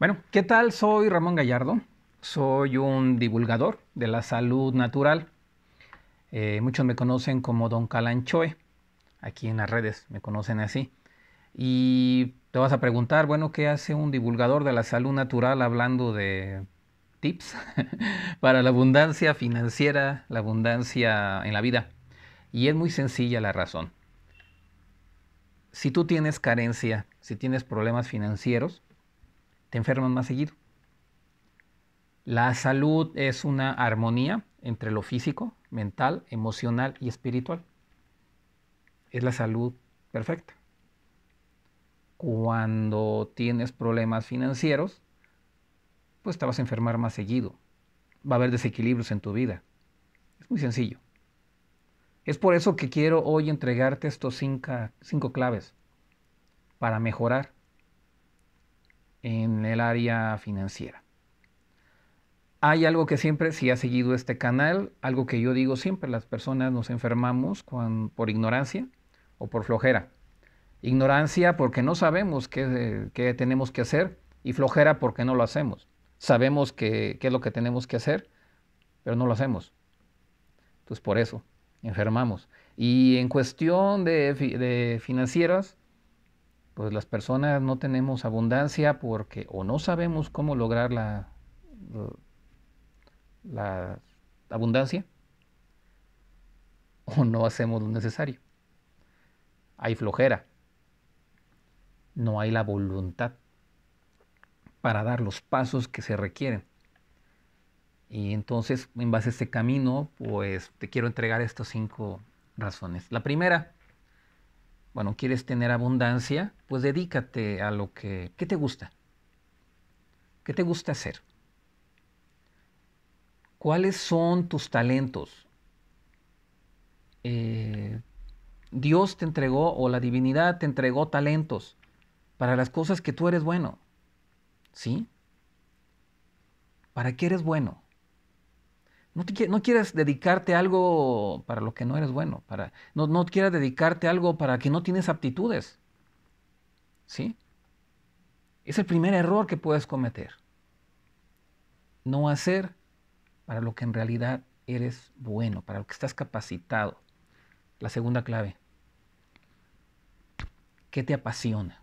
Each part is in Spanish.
Bueno, ¿qué tal? Soy Ramón Gallardo, soy un divulgador de la salud natural. Eh, muchos me conocen como Don Calanchoe, aquí en las redes me conocen así. Y te vas a preguntar, bueno, ¿qué hace un divulgador de la salud natural hablando de tips para la abundancia financiera, la abundancia en la vida? Y es muy sencilla la razón. Si tú tienes carencia, si tienes problemas financieros, te enfermas más seguido. La salud es una armonía entre lo físico, mental, emocional y espiritual. Es la salud perfecta. Cuando tienes problemas financieros, pues te vas a enfermar más seguido. Va a haber desequilibrios en tu vida. Es muy sencillo. Es por eso que quiero hoy entregarte estos cinco, cinco claves para mejorar en el área financiera. Hay algo que siempre, si ha seguido este canal, algo que yo digo siempre, las personas nos enfermamos con, por ignorancia o por flojera. Ignorancia porque no sabemos qué, tenemos que hacer y flojera porque no lo hacemos. Sabemos qué es lo que tenemos que hacer, pero no lo hacemos. Entonces por eso enfermamos. Y en cuestión de, de financieras, pues las personas no tenemos abundancia porque o no sabemos cómo lograr la, abundancia o no hacemos lo necesario. Hay flojera. No hay la voluntad para dar los pasos que se requieren. Y entonces, en base a este camino, pues te quiero entregar estas cinco razones. La primera, bueno, quieres tener abundancia, pues dedícate a lo que, ¿qué te gusta? ¿Qué te gusta hacer? ¿Cuáles son tus talentos? Eh, Dios te entregó o la divinidad te entregó talentos para las cosas que tú eres bueno. ¿Sí? ¿Para qué eres bueno? No, quieres dedicarte a algo para lo que no eres bueno, para, no, no quieras dedicarte a algo para que no tienes aptitudes. ¿Sí? Es el primer error que puedes cometer. No hacer para lo que en realidad eres bueno, para lo que estás capacitado. La segunda clave. ¿Qué te apasiona?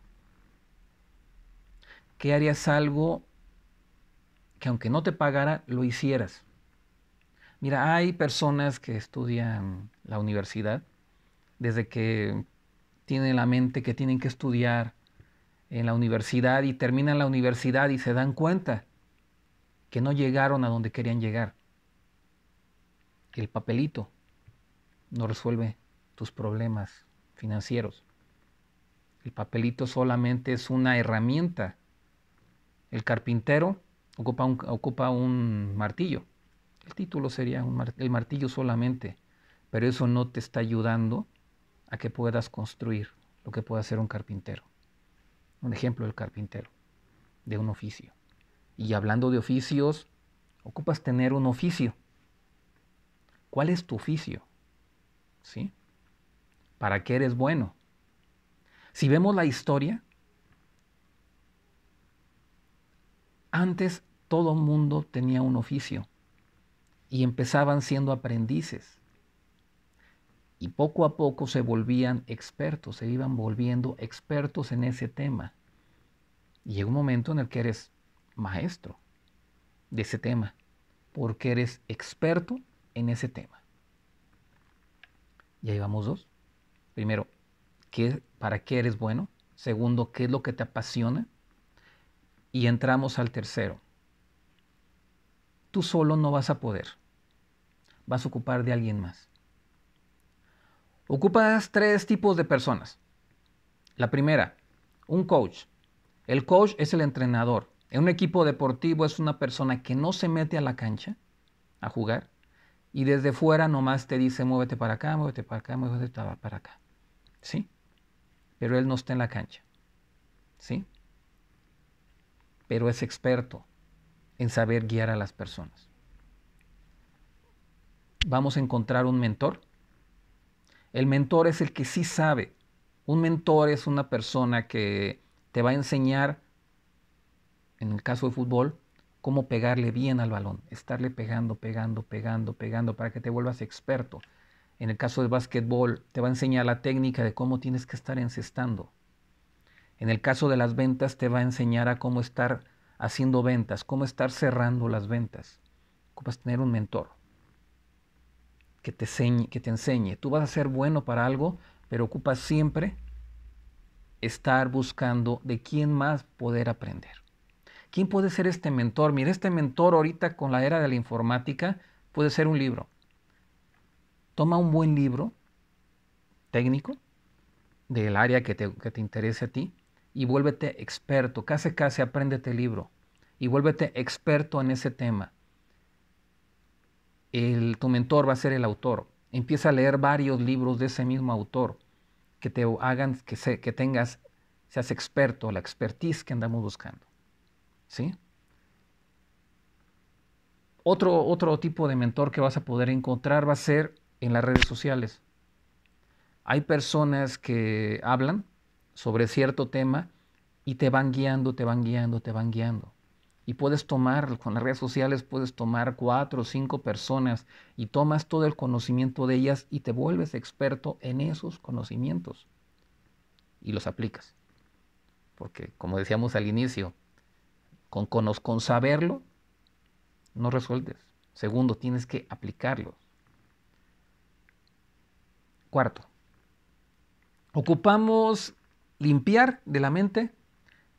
¿Qué harías algo que aunque no te pagara, lo hicieras? Mira, hay personas que estudian la universidad desde que tienen la mente que tienen que estudiar en la universidad y terminan la universidad y se dan cuenta que no llegaron a donde querían llegar. El papelito no resuelve tus problemas financieros. El papelito solamente es una herramienta. El carpintero ocupa un, ocupa un martillo el título sería el martillo solamente, pero eso no te está ayudando a que puedas construir lo que puede ser un carpintero. Un ejemplo del carpintero, de un oficio. Y hablando de oficios, ocupas tener un oficio. ¿Cuál es tu oficio? ¿Sí? ¿Para qué eres bueno? Si vemos la historia, antes todo mundo tenía un oficio y empezaban siendo aprendices. Y poco a poco se volvían expertos, se iban volviendo expertos en ese tema. Y llega un momento en el que eres maestro de ese tema, porque eres experto en ese tema. Y ahí vamos dos. Primero, ¿qué, ¿para qué eres bueno? Segundo, ¿qué es lo que te apasiona? Y entramos al tercero. Tú solo no vas a poder vas a ocupar de alguien más. Ocupas tres tipos de personas. La primera, un coach. El coach es el entrenador. En un equipo deportivo es una persona que no se mete a la cancha a jugar y desde fuera nomás te dice muévete para acá, muévete para acá, muévete para acá. ¿Sí? Pero él no está en la cancha. ¿Sí? Pero es experto en saber guiar a las personas vamos a encontrar un mentor. El mentor es el que sí sabe. Un mentor es una persona que te va a enseñar, en el caso de fútbol, cómo pegarle bien al balón, estarle pegando, pegando, pegando, pegando para que te vuelvas experto. En el caso de básquetbol, te va a enseñar la técnica de cómo tienes que estar encestando. En el caso de las ventas, te va a enseñar a cómo estar haciendo ventas, cómo estar cerrando las ventas. a tener un mentor que te, enseñe, que te enseñe. Tú vas a ser bueno para algo, pero ocupa siempre estar buscando de quién más poder aprender. ¿Quién puede ser este mentor? Mira, este mentor ahorita con la era de la informática puede ser un libro. Toma un buen libro técnico del área que te, que te interese a ti y vuélvete experto. Casi casi apréndete el libro y vuélvete experto en ese tema tu mentor va a ser el autor. Empieza a leer varios libros de ese mismo autor que te hagan que, tengas, seas experto, la expertise que andamos buscando. ¿Sí? Otro, otro tipo de mentor que vas a poder encontrar va a ser en las redes sociales. Hay personas que hablan sobre cierto tema y te van guiando, te van guiando, te van guiando y puedes tomar, con las redes sociales puedes tomar cuatro o cinco personas y tomas todo el conocimiento de ellas y te vuelves experto en esos conocimientos y los aplicas. Porque como decíamos al inicio, con, con, saberlo no resuelves. Segundo, tienes que aplicarlo. Cuarto, ocupamos limpiar de la mente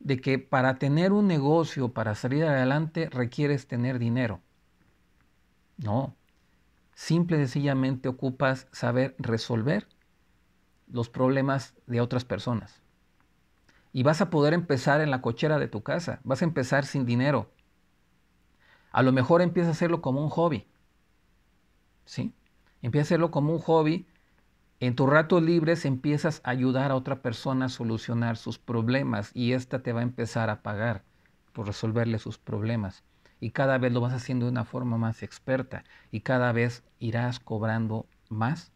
de que para tener un negocio, para salir adelante, requieres tener dinero. No. Simple y sencillamente ocupas saber resolver los problemas de otras personas. Y vas a poder empezar en la cochera de tu casa. Vas a empezar sin dinero. A lo mejor empieza a hacerlo como un hobby. ¿Sí? Empieza a hacerlo como un hobby en tus rato libre empiezas a ayudar a otra persona a solucionar sus problemas y ésta te va a empezar a pagar por resolverle sus problemas. Y cada vez lo vas haciendo de una forma más experta y cada vez irás cobrando más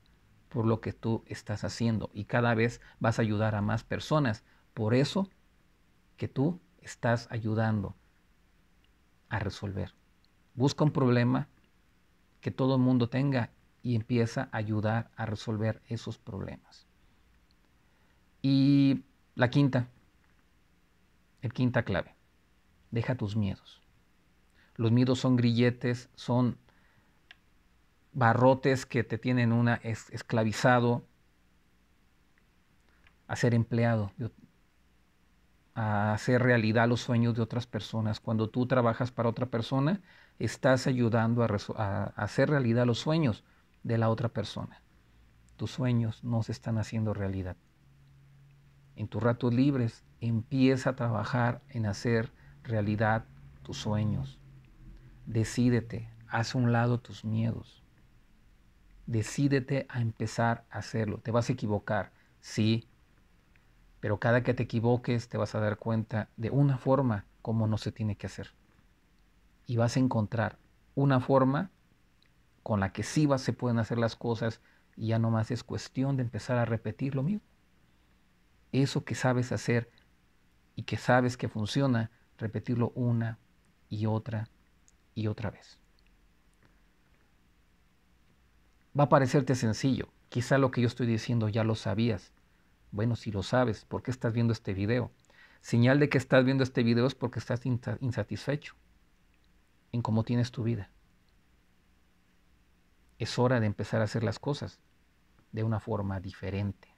por lo que tú estás haciendo y cada vez vas a ayudar a más personas. Por eso que tú estás ayudando a resolver. Busca un problema que todo el mundo tenga y empieza a ayudar a resolver esos problemas. Y la quinta, el quinta clave, deja tus miedos. Los miedos son grilletes, son barrotes que te tienen una esclavizado a ser empleado, a hacer realidad los sueños de otras personas. Cuando tú trabajas para otra persona, estás ayudando a hacer realidad los sueños de la otra persona. Tus sueños no se están haciendo realidad. En tus ratos libres empieza a trabajar en hacer realidad tus sueños. Decídete, haz a un lado tus miedos. Decídete a empezar a hacerlo. Te vas a equivocar, sí, pero cada que te equivoques te vas a dar cuenta de una forma como no se tiene que hacer. Y vas a encontrar una forma con la que sí vas se pueden hacer las cosas y ya no más es cuestión de empezar a repetir lo mismo. Eso que sabes hacer y que sabes que funciona, repetirlo una y otra y otra vez. Va a parecerte sencillo. Quizá lo que yo estoy diciendo ya lo sabías. Bueno, si lo sabes, ¿por qué estás viendo este video? Señal de que estás viendo este video es porque estás insatisfecho en cómo tienes tu vida es hora de empezar a hacer las cosas de una forma diferente.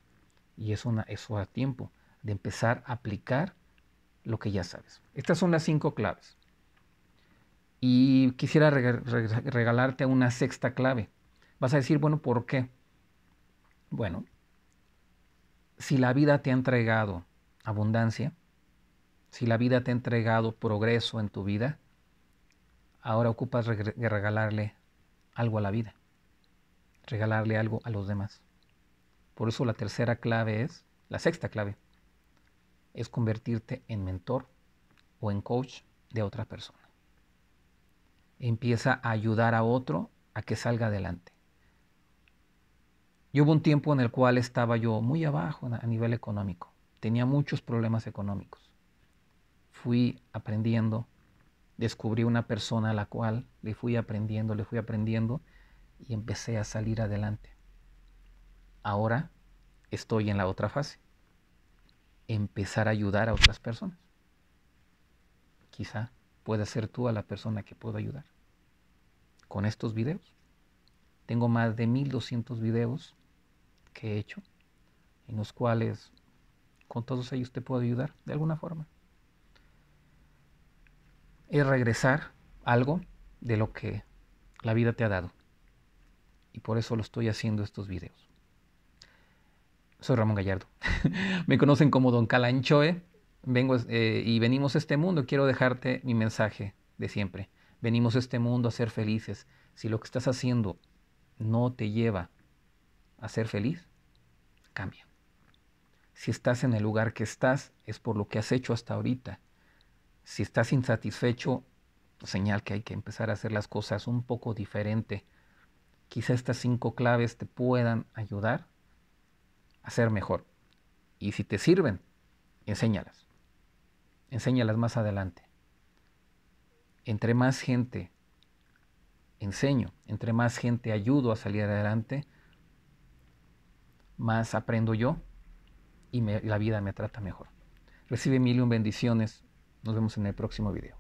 Y es, una, es hora tiempo de empezar a aplicar lo que ya sabes. Estas son las cinco claves. Y quisiera regalarte una sexta clave. Vas a decir, bueno, ¿por qué? Bueno, si la vida te ha entregado abundancia, si la vida te ha entregado progreso en tu vida, ahora ocupas regalarle algo a la vida regalarle algo a los demás. Por eso la tercera clave es, la sexta clave, es convertirte en mentor o en coach de otra persona. Empieza a ayudar a otro a que salga adelante. Y hubo un tiempo en el cual estaba yo muy abajo a nivel económico. Tenía muchos problemas económicos. Fui aprendiendo, descubrí una persona a la cual le fui aprendiendo, le fui aprendiendo y empecé a salir adelante. Ahora estoy en la otra fase, empezar a ayudar a otras personas. Quizá puedas ser tú a la persona que puedo ayudar con estos videos. Tengo más de 1200 videos que he hecho, en los cuales con todos ellos te puedo ayudar de alguna forma. Es regresar algo de lo que la vida te ha dado y por eso lo estoy haciendo estos videos. Soy Ramón Gallardo. Me conocen como Don Calanchoe. Vengo eh, y venimos a este mundo. Quiero dejarte mi mensaje de siempre. Venimos a este mundo a ser felices. Si lo que estás haciendo no te lleva a ser feliz, cambia. Si estás en el lugar que estás, es por lo que has hecho hasta ahorita. Si estás insatisfecho, señal que hay que empezar a hacer las cosas un poco diferente quizá estas cinco claves te puedan ayudar a ser mejor. Y si te sirven, enséñalas. Enséñalas más adelante. Entre más gente enseño, entre más gente ayudo a salir adelante, más aprendo yo y la vida me trata mejor. Recibe mil y un bendiciones. Nos vemos en el próximo video.